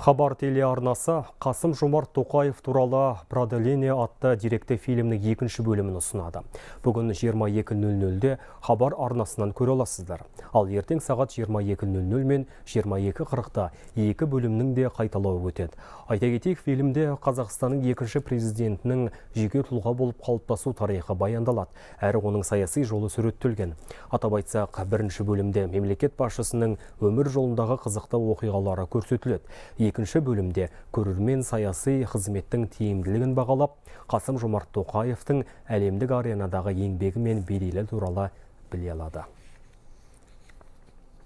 Хабар телеарнасы Қасым Жомарт Тоқаев туралы «Продоление» атты деректі фильмнің екінші бөлімін ұсынады. Бүгін 22.00-де Хабар арнасынан көре аласыздар. Ал ертең сағат 22.00 мен 22.40-та екі бөлімнің де қайталау өтеді. Айта кетейік фильмде Қазақстанның екінші президентінің жеке тұлға болып қалыптасу тарихы баяндалады, әрі оның саяси жолы суреттелген. Атап айтсақ, бірінші бөлімде мемлекет басшысының өмір жолындағы қызықты оқиғалары көрсетіледі екінші бөлімде көрермен саяси қызметтің тиімділігін бағалап, Қасым Жомарт Тоқаевтың әлемдік аренадағы еңбегі мен беделі туралы біле алады.